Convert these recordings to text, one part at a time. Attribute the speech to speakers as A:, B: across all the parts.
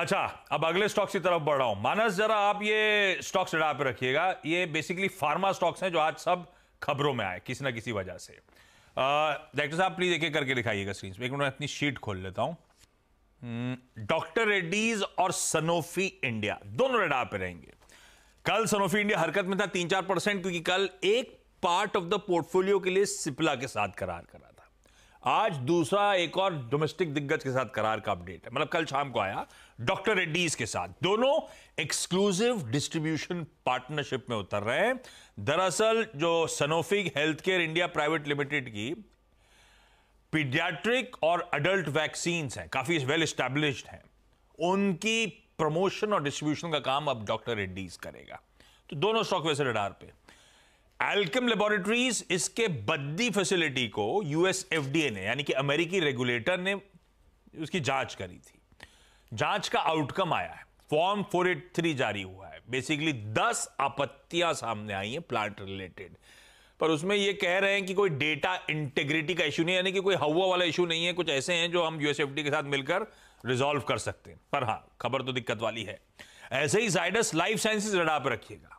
A: अच्छा अब अगले स्टॉक्स की तरफ बढ़ रहा हूं मानस जरा आप ये स्टॉक्स रडार पे रखिएगा ये बेसिकली फार्मा स्टॉक्स हैं जो आज सब खबरों में आए किसी ना किसी वजह से डॉक्टर साहब प्लीज एक एक करके दिखाइएगा स्क्रीन एक मिनट अपनी शीट खोल लेता हूं डॉक्टर रेड्डीज और सनोफी इंडिया दोनों रडार पे रहेंगे कल सनोफी इंडिया हरकत में था तीन चार परसेंट क्योंकि कल एक पार्ट ऑफ द पोर्टफोलियो के लिए सिप्ला के साथ करार करा आज दूसरा एक और डोमेस्टिक दिग्गज के साथ करार का अपडेट है मतलब कल शाम को आया डॉक्टर रेड्डीज के साथ दोनों एक्सक्लूसिव डिस्ट्रीब्यूशन पार्टनरशिप में उतर रहे हैं दरअसल जो Sanofi health care India private limited की पीडियाट्रिक और अडल्ट वैक्सीन हैं काफी वेल स्टैब्लिश्ड हैं उनकी प्रमोशन और डिस्ट्रीब्यूशन का काम अब डॉक्टर रेड्डीज करेगा तो दोनों स्टॉक वैसे रडार पे एल्कम लेबोरेटरीज इसके बद्दी फैसिलिटी को यूएस एफडीए ने यानी कि अमेरिकी रेगुलेटर ने उसकी जांच करी थी जांच का आउटकम आया है फॉर्म 483 जारी हुआ है बेसिकली 10 आपत्तियां सामने आई हैं प्लांट रिलेटेड पर उसमें ये कह रहे हैं कि कोई डेटा इंटेग्रिटी का इश्यू नहीं यानी कि कोई हवा वाला इशू नहीं है कुछ ऐसे हैं जो हम यूएसएफडी के साथ मिलकर रिजॉल्व कर सकते हैं पर हाँ खबर तो दिक्कत वाली है ऐसे ही जाइडस लाइफ साइंसिस रडार पर रखिएगा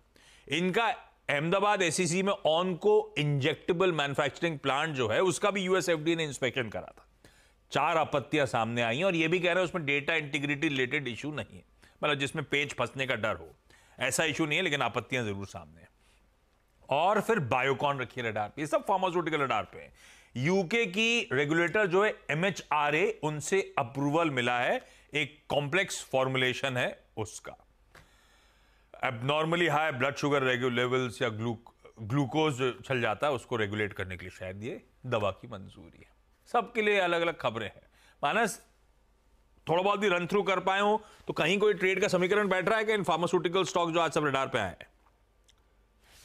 A: इनका अहमदाबाद एसीसी में onco injectable manufacturing plant जो है उसका भी यूएसएफडी ने इंस्पेक्शन करा था चार आपत्तियां सामने आई हैं और यह भी कह रहे हैं उसमें डेटा इंटीग्रिटी रिलेटेड इशू नहीं है मतलब जिसमें पेज फंसने का डर हो ऐसा इशू नहीं है लेकिन आपत्तियां जरूर सामने और फिर बायोकॉन रखिए रडार पे सब फार्मास्यूटिकल रडार पे है यूके की रेगुलेटर जो है एमएचआरए उनसे अप्रूवल मिला है एक कॉम्प्लेक्स फॉर्मुलेशन है उसका abnormally high blood sugar levels या ग्लू ग्लूकोज जो छल जाता है उसको रेगुलेट करने के लिए शायद ये दवा की मंजूरी है सबके लिए अलग अलग खबरें हैं मानस थोड़ा बहुत भी रन थ्रू कर पाए हो तो कहीं कोई ट्रेड का समीकरण बैठ रहा है कि इन फार्मास्यूटिकल स्टॉक जो आज सब रडार पे आए हैं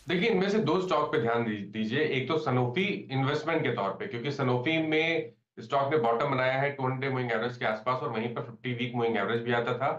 A: देखिए इनमें से दो स्टॉक पे ध्यान दीजिए एक तो सनोफी इन्वेस्टमेंट के तौर पे क्योंकि सनोफी में स्टॉक ने बॉटम बनाया है टू हंड्रेड मूविंग एवरेज के आसपास और वहीं पर फिफ्टी वीक मूविंग एवरेज भी आता था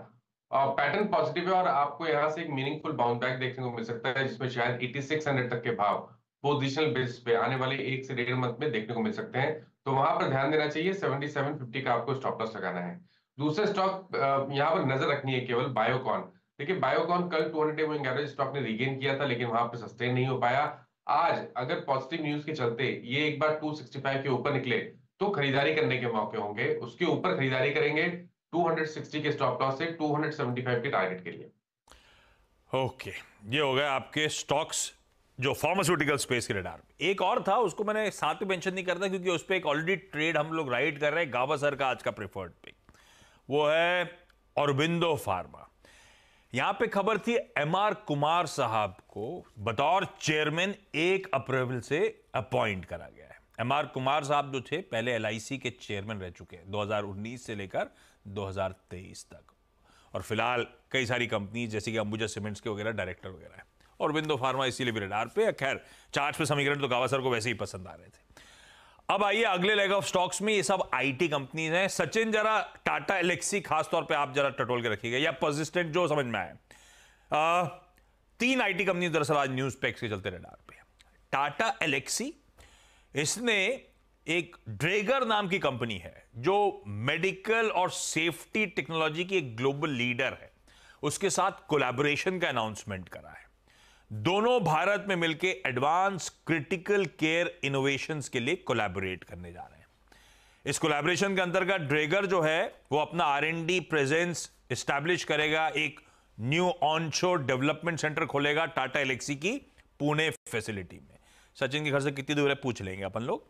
A: पैटर्न पॉजिटिव है और आपको यहाँ से एक मीनिंगफुल बाउंड बैक देखने को मिल सकता है जिसमें शायद 8600 तक के भाव पोजिशनल बेस पे आने वाले एक से डेढ़ मंथ में देखने को मिल सकते हैं तो वहां पर ध्यान देना चाहिए 7750 का आपको स्टॉप लॉस लगाना है दूसरे स्टॉक यहाँ पर नजर रखनी है केवल बायोकॉन देखिए बायोकॉन कल टू हंड्रेड मूविंग स्टॉक ने रिगेन किया था लेकिन वहां पर सस्टेन नहीं हो पाया आज अगर पॉजिटिव न्यूज के चलते ये एक बार 265 के ऊपर निकले तो खरीदारी करने के मौके होंगे उसके ऊपर खरीदारी करेंगे 260 के स्टॉप लॉस से 275 के टारगेट के लिए ओके okay. ये हो गए आपके स्टॉक्स जो फार्मास्यूटिकल स्पेस के रेडार एक और था उसको मैंने साथ में मेंशन नहीं करता क्योंकि उस पर एक ऑलरेडी ट्रेड हम लोग राइड कर रहे हैं गावा सर का आज का प्रिफर्ड पिक वो है औरबिंदो फार्मा यहां पे खबर थी एम आर कुमार साहब को बतौर चेयरमैन एक अप्रैल से अपॉइंट करा गया है एम आर कुमार साहब जो थे पहले एल के चेयरमैन रह चुके हैं दो से लेकर 2023 तक और फिलहाल कई सारी कंपनी जैसे कि अंबुजा सीमेंट्स के वगैरह डायरेक्टर वगैरह हैं और विंदो फार्मा इसीलिए भी रेडार पे खैर चार्ज पे समीकरण तो गावासर को वैसे ही पसंद आ रहे थे अब आइए अगले लेग ऑफ स्टॉक्स में ये सब आईटी कंपनीज हैं सचिन जरा टाटा एलेक्सी खासतौर पे आप जरा टटोल के रखिएगा या पर्सिस्टेंट जो समझ में आए तीन आईटी कंपनी दरअसल आज न्यूज पैक्स के चलते रेडार पे टाटा एलेक्सी इसने एक ड्रेगर नाम की कंपनी है जो मेडिकल और सेफ्टी टेक्नोलॉजी की एक ग्लोबल लीडर है उसके साथ कोलैबोरेशन का अनाउंसमेंट करा है दोनों भारत में मिलकर एडवांस क्रिटिकल केयर इनोवेशंस के लिए कोलैबोरेट करने जा रहे हैं इस कोलैबोरेशन के अंतर्गत ड्रेगर जो है वो अपना R and D presence establish करेगा एक न्यू ऑनशोर डेवलपमेंट सेंटर खोलेगा टाटा एलेक्सी की पुणे फैसिलिटी में सचिन के घर से कितनी दूर है पूछ लेंगे अपन लोग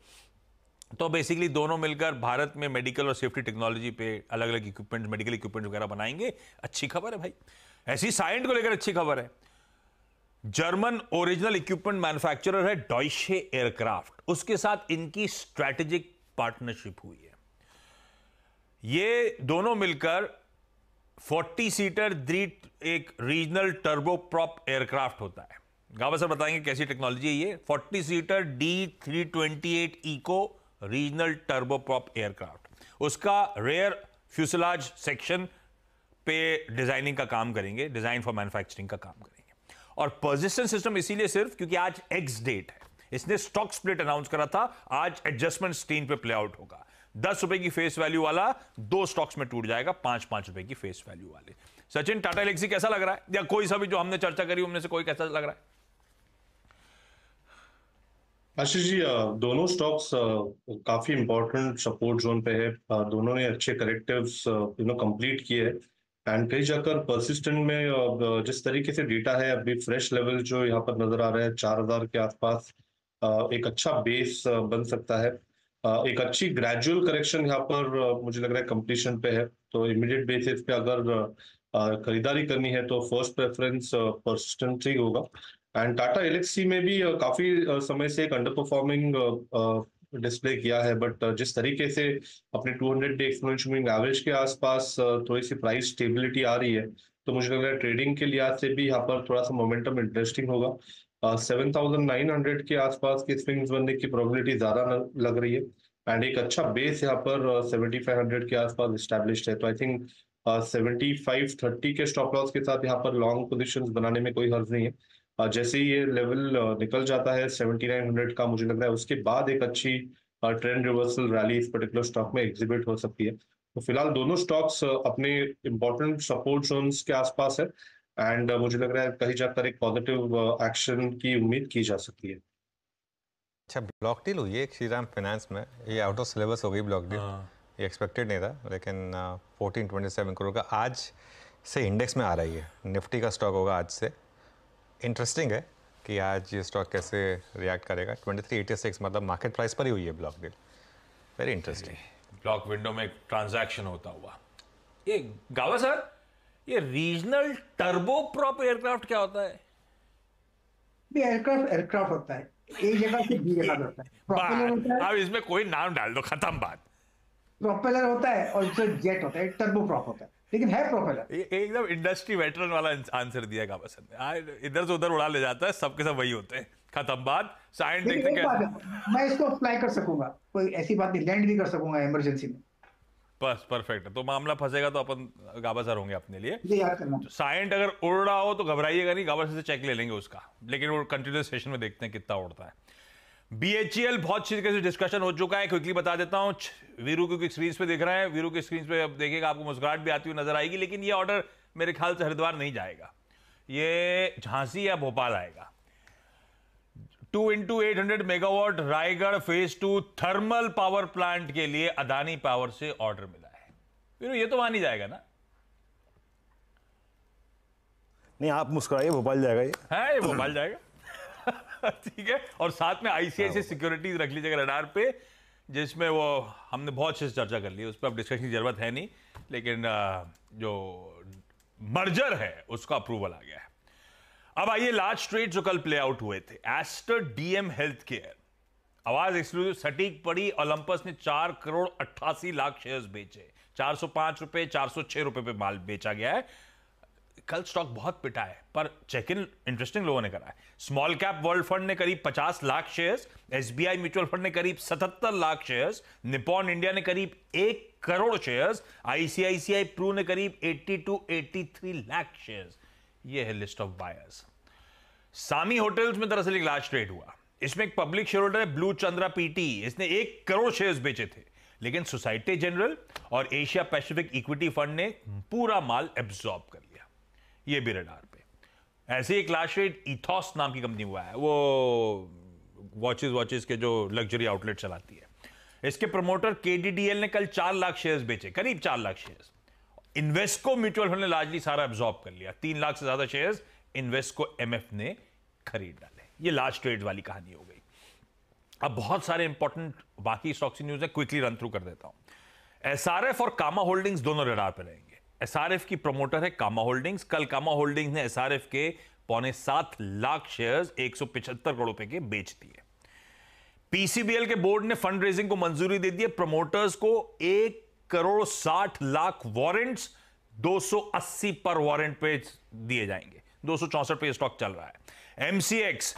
A: तो बेसिकली दोनों मिलकर भारत में मेडिकल और सेफ्टी टेक्नोलॉजी पे अलग अलग इक्विपमेंट मेडिकल इक्विपमेंट वगैरह बनाएंगे अच्छी खबर है भाई ऐसी साइंट को लेकर अच्छी खबर है जर्मन ओरिजिनल इक्विपमेंट मैन्युफैक्चरर है डॉइशे एयरक्राफ्ट उसके साथ इनकी स्ट्रैटेजिक पार्टनरशिप हुई है ये दोनों मिलकर 40 सीटर द्रीट एक रीजनल टर्बोप्रॉप एयरक्राफ्ट होता है गावा सर बताएंगे कैसी टेक्नोलॉजी है ये 40 seater D three twenty eight eco regional turboprop aircraft उसका रेयर फ्यूसलाज सेक्शन पे डिजाइनिंग का काम करेंगे डिजाइन फॉर मैन्युफैक्चरिंग का काम करेंगे और पोजिशन सिस्टम इसीलिए सिर्फ क्योंकि आज एक्स डेट है इसने स्टॉक स्प्लिट अनाउंस करा था आज एडजस्टमेंट स्क्रीन पे प्ले आउट होगा दस रुपए की फेस वैल्यू वाला दो स्टॉक्स में टूट जाएगा पांच पांच रुपए की फेस वैल्यू वाले सचिन टाटा एलेक्सी कैसा लग रहा है या कोई सभी जो हमने चर्चा करी उनमें से कोई कैसा लग रहा है
B: आशीष जी दोनों स्टॉक्स काफी इम्पोर्टेंट सपोर्ट जोन पे है दोनों ने अच्छे करेक्टिव्स यू नो कंप्लीट किए एंड कहीं जाकर परसिस्टेंट में जिस तरीके से डेटा है अभी फ्रेश लेवल जो यहाँ पर नजर आ रहा है चार हजार के आसपास एक अच्छा बेस बन सकता है एक अच्छी ग्रेजुअल करेक्शन यहाँ पर मुझे लग रहा है कंप्लीशन पे है तो इमीडिएट बेसिस पे अगर खरीदारी करनी है तो फर्स्ट प्रेफरेंस परसिस्टेंट ही होगा एंड टाटा एलेक्सी में भी uh, काफी uh, समय से एक अंडर परफॉर्मिंग डिस्प्ले किया है बट uh, जिस तरीके से अपने 200 डे एक्सपोनेंशियल एवरेज के आसपास थोड़ी सी प्राइस स्टेबिलिटी आ रही है तो मुझे लग रहा है ट्रेडिंग के लिहाज से भी यहाँ पर थोड़ा सा मोमेंटम इंटरेस्टिंग होगा सेवन थाउजेंड नाइन हंड्रेड के आसपास की स्विंग्स बनने की प्रोबेबिलिटी ज्यादा लग रही है एंड एक अच्छा बेस यहाँ पर सेवेंटी फाइव हंड्रेड के आसपास स्टैब्लिश है तो I think seventy five thirty के स्टॉप लॉस के साथ यहाँ पर लॉन्ग पोजिशन बनाने में कोई हर्ज नहीं है जैसे ही ये लेवल uh, निकल जाता है 7900 का मुझे लग रहा है उसके बाद एक अच्छी ट्रेंड रिवर्सल रैली इस पर्टिकुलर स्टॉक में एग्जिबिट हो सकती है तो फिलहाल दोनों स्टॉक्स uh, अपने इंपॉर्टेंट सपोर्ट जोन के आसपास है एंड uh, मुझे लग रहा है कहीं जाकर एक पॉजिटिव एक्शन की उम्मीद की जा सकती है अच्छा ब्लॉक डील हुई है श्रीराम फाइनेंस में ये आउट ऑफ सिलेबस हो गई ब्लॉक डील हाँ। ये एक्सपेक्टेड नहीं था लेकिन फोर्टीन ट्वेंटी सेवन करोड़ का आज से इंडेक्स में आ रही है निफ्टी का स्टॉक होगा आज से
A: इंटरेस्टिंग है कि आज ये स्टॉक कैसे रिएक्ट करेगा 2386 मतलब मार्केट प्राइस पर ही हुई है block deal very interesting block window में एक ट्रांजैक्शन होता हुआ ये गावा सर ये रीजनल टर्बो प्रॉप एयरक्राफ्ट क्या होता है एयरक्राफ्ट एयरक्राफ्ट होता है एक जगह से दूसरी जगह होता है अब इसमें कोई नाम डाल दो खत्म बात प्रोपेलर होता है और उससे जेट होता है टर्बो प्रॉप होता है
B: लेकिन है प्रोपेलर
A: एकदम इंडस्ट्री वेटरन वाला आंसर दिया गाबा ने हाँ, इधर से उधर उड़ा ले जाता है सबके सब वही होते हैं खत्म बात साइंस देखते
B: क्या मैं इसको फ्लाई कर सकूंगा
A: कोई ऐसी बात नहीं लैंड भी कर सकूंगा इमरजेंसी में बस परफेक्ट तो मामला फंसेगा तो अपन गाबा सर होंगे अपने लिए तो साइंट अगर उड़ रहा हो तो घबराइएगा नहीं गाबा सर से चेक ले लेंगे उसका लेकिन वो कंटिन्यूस सेशन में देखते हैं कितना उड़ता है बीएचईएल e बहुत तरीके से डिस्कशन हो चुका है क्विकली बता देता हूं वीरू की स्क्रीन पे देख रहे हैं वीरू की स्क्रीन पे अब देखिएगा आपको मुस्कुराहट भी आती हुई नजर आएगी लेकिन ये ऑर्डर मेरे ख्याल से हरिद्वार नहीं जाएगा ये झांसी या भोपाल आएगा two into eight hundred megawatt Raigarh phase two thermal power plant के लिए अदानी पावर से ऑर्डर मिला है वीरू ये तो वहां नहीं जाएगा ना नहीं आप मुस्कुराइए भोपाल जाएगा ये है ये भोपाल जाएगा ठीक है और साथ में आईसीआईसी हाँ, सिक्योरिटीज रख लीजिएगा रडार पे जिसमें वो हमने बहुत अच्छे से चर्चा कर ली उस पर अब डिस्कशन की जरूरत है नहीं लेकिन जो मर्जर है उसका अप्रूवल आ गया है अब आइए लार्ज ट्रेड जो कल प्ले आउट हुए थे Aster DM health care Awaaz exclusive सटीक पड़ी ओलंपस ने चार करोड़ अट्ठासी लाख शेयर्स बेचे चार सौ पांच रुपए चार सौ छह रुपए पे माल बेचा गया है कल स्टॉक बहुत पिटा है पर चेक इन इंटरेस्टिंग लोगों ने करा है स्मॉल कैप वर्ल्ड फंड ने करीब 50 lakh shares SBI mutual fund ने करीब 77 लाख शेयर्स निपॉन इंडिया ने करीब एक करोड़ शेयर्स आईसीआईसीआई प्रू ने करीब 82 83 लाख शेयर्स ये है list of buyers Samhi hotels में दरअसल एक लास्ट ट्रेड हुआ इसमें एक पब्लिक शेयर होल्डर है ब्लू चंद्रा पीटी इसने एक करोड़ शेयर्स बेचे थे लेकिन सोसाइटी जनरल और एशिया पैसिफिक इक्विटी फंड ने पूरा माल एब्सॉर्ब कर ये भी रडार पे ऐसे एक क्लाश रेट इथॉस नाम की कंपनी हुआ है वो वॉचेस वॉचेस के जो लग्जरी आउटलेट चलाती है इसके प्रमोटर के ने कल चार लाख शेयर्स बेचे करीब चार lakh shares Invesco mutual fund ने लार्जली सारा एब्जॉर्ब कर लिया तीन लाख से ज्यादा शेयर्स इन्वेस्को एमएफ ने खरीद डाले ये लास्ट ट्रेड वाली कहानी हो गई अब बहुत सारे इंपॉर्टेंट बाकी स्टॉक्स न्यूज है क्विकली रन थ्रू कर देता हूं एसआरएफ और कामा होल्डिंग्स दोनों रडार पर रहेंगे एसआरएफ की प्रमोटर है कामा होल्डिंग्स कल कामा होल्डिंग्स ने एसआरएफ के पौने सात लाख शेयर्स एक करोड़ रुपए के बेच दिए पीसीबीएल के बोर्ड ने फंड रेजिंग को मंजूरी दे दी है प्रमोटर्स को एक करोड़ साठ लाख वारंट्स 280 पर वारंट पे दिए जाएंगे दो पे स्टॉक चल रहा है एमसीएक्स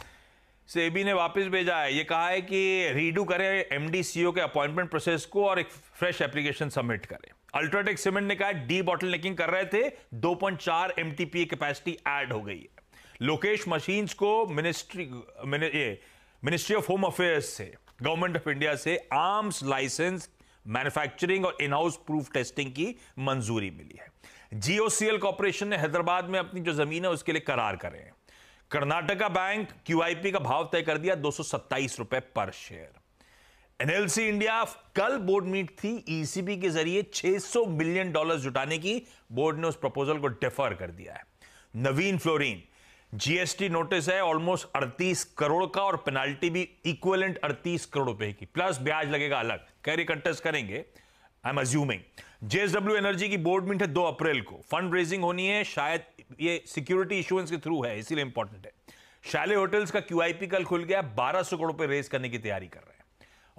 A: सेबी ने वापस भेजा है ये कहा है कि रीडू करें एमडीसीओ के अपॉइंटमेंट प्रोसेस को और एक फ्रेश एप्लीकेशन सबमिट करें अल्ट्राटेक सीमेंट ने कहा डी बॉटल कर रहे थे 2.4 पॉइंट एमटीपीए कैपेसिटी ऐड हो गई है लोकेश मशीन्स को ministry ministry of home affairs से गवर्नमेंट ऑफ इंडिया से आर्म्स लाइसेंस मैन्युफैक्चरिंग और इनहाउस प्रूफ टेस्टिंग की मंजूरी मिली है जीओसीएल कॉरपोरेशन ने हैदराबाद में अपनी जो जमीन है उसके लिए करार करे कर्नाटका बैंक क्यूआईपी का भाव तय कर दिया दो रुपए पर शेयर एनएलसी इंडिया कल बोर्ड मीट थी ईसीबी e के जरिए 600 मिलियन डॉलर जुटाने की बोर्ड ने उस प्रपोजल को डेफर कर दिया है नवीन फ्लोरीन जीएसटी नोटिस है ऑलमोस्ट अड़तीस करोड़ का और पेनाल्टी भी इक्वलेंट अड़तीस करोड़ रुपए की प्लस ब्याज लगेगा अलग कैरी कंटेस्ट करेंगे I am assuming JSW energy की बोर्ड मीट है दो अप्रैल को फंड रेजिंग होनी है शायद ये सिक्योरिटी इश्यूएंस के थ्रू है इसीलिए इंपॉर्टेंट है शाले होटल्स का क्यूआईपी कल खुल गया बारह सौ करोड़ रुपए रेज करने की तैयारी कर रहा है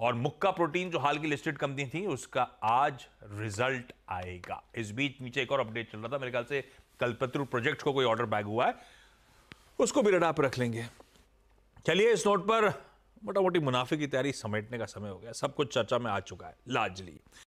A: और मुक्का प्रोटीन जो हाल की लिस्टेड कंपनी थी उसका आज रिजल्ट आएगा इस बीच नीचे एक और अपडेट चल रहा था मेरे ख्याल से कल्पत्रु प्रोजेक्ट को कोई ऑर्डर बैग हुआ है उसको भी रडा पर रख लेंगे चलिए इस नोट पर मोटा मोटी मुनाफे की तैयारी समेटने का समय हो गया सब कुछ चर्चा में आ चुका है लार्जली